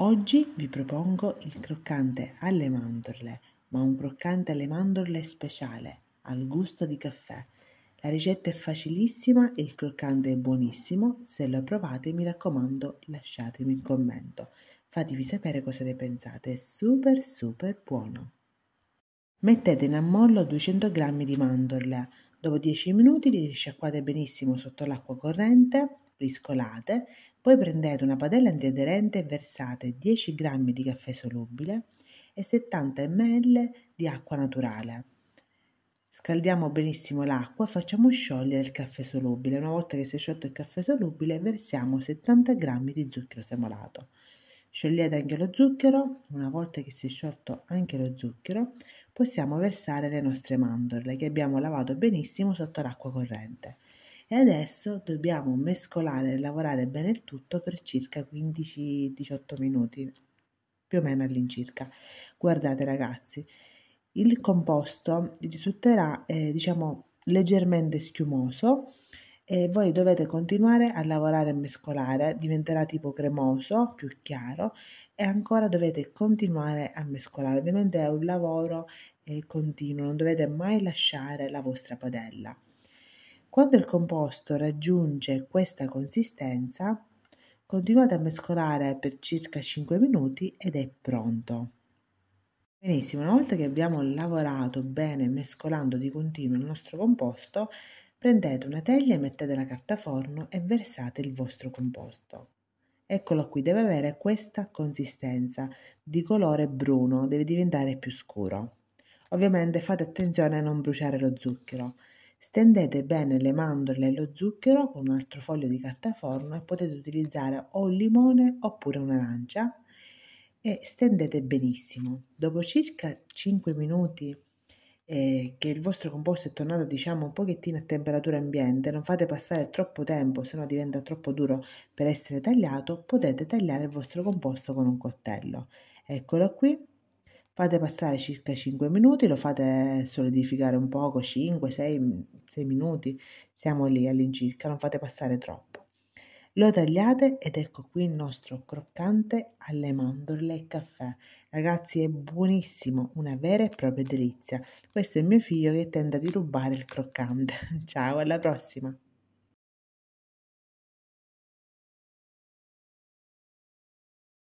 Oggi vi propongo il croccante alle mandorle, ma un croccante alle mandorle speciale, al gusto di caffè. La ricetta è facilissima e il croccante è buonissimo. Se lo provate, mi raccomando, lasciatemi un commento. Fatemi sapere cosa ne pensate, è super super buono. Mettete in ammollo 200 g di mandorle, Dopo 10 minuti li risciacquate benissimo sotto l'acqua corrente, riscolate, poi prendete una padella antiaderente e versate 10 g di caffè solubile e 70 ml di acqua naturale. Scaldiamo benissimo l'acqua e facciamo sciogliere il caffè solubile. Una volta che si è sciolto il caffè solubile, versiamo 70 g di zucchero semolato. Sciogliete anche lo zucchero, una volta che si è sciolto anche lo zucchero, possiamo versare le nostre mandorle che abbiamo lavato benissimo sotto l'acqua corrente. E adesso dobbiamo mescolare e lavorare bene il tutto per circa 15-18 minuti, più o meno all'incirca. Guardate ragazzi, il composto risulterà eh, diciamo leggermente schiumoso e voi dovete continuare a lavorare e mescolare, diventerà tipo cremoso, più chiaro e ancora dovete continuare a mescolare. Ovviamente è un lavoro eh, continuo, non dovete mai lasciare la vostra padella. Quando il composto raggiunge questa consistenza, continuate a mescolare per circa 5 minuti ed è pronto. Benissimo, una volta che abbiamo lavorato bene mescolando di continuo il nostro composto, Prendete una teglia, mettete la carta forno e versate il vostro composto. Eccolo qui, deve avere questa consistenza di colore bruno, deve diventare più scuro. Ovviamente fate attenzione a non bruciare lo zucchero. Stendete bene le mandorle e lo zucchero con un altro foglio di carta forno e potete utilizzare o un limone oppure un'arancia e stendete benissimo. Dopo circa 5 minuti eh, che il vostro composto è tornato diciamo un pochettino a temperatura ambiente, non fate passare troppo tempo, se no diventa troppo duro per essere tagliato, potete tagliare il vostro composto con un coltello. Eccolo qui, fate passare circa 5 minuti, lo fate solidificare un poco, 5-6 minuti, siamo lì all'incirca, non fate passare troppo lo tagliate ed ecco qui il nostro croccante alle mandorle e caffè. Ragazzi è buonissimo, una vera e propria delizia. Questo è mio figlio che tenta di rubare il croccante. Ciao, alla prossima!